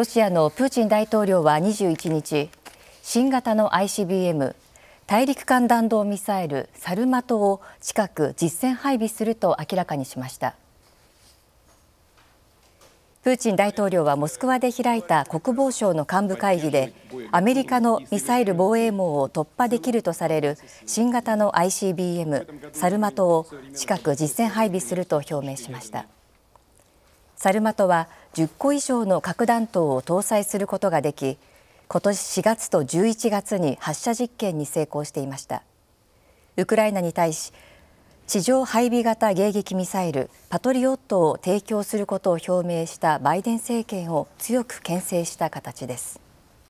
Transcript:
ロシアのプーチン大統領は21日新型の ICBM 大陸間弾道ミサイルサルマトを近く実戦配備すると明らかにしましたプーチン大統領はモスクワで開いた国防省の幹部会議でアメリカのミサイル防衛網を突破できるとされる新型の ICBM サルマトを近く実戦配備すると表明しました。サルマトは10個以上の核弾頭を搭載することができ、今年し4月と11月に発射実験に成功していました。ウクライナに対し、地上配備型迎撃ミサイルパトリオットを提供することを表明したバイデン政権を強く牽制した形です。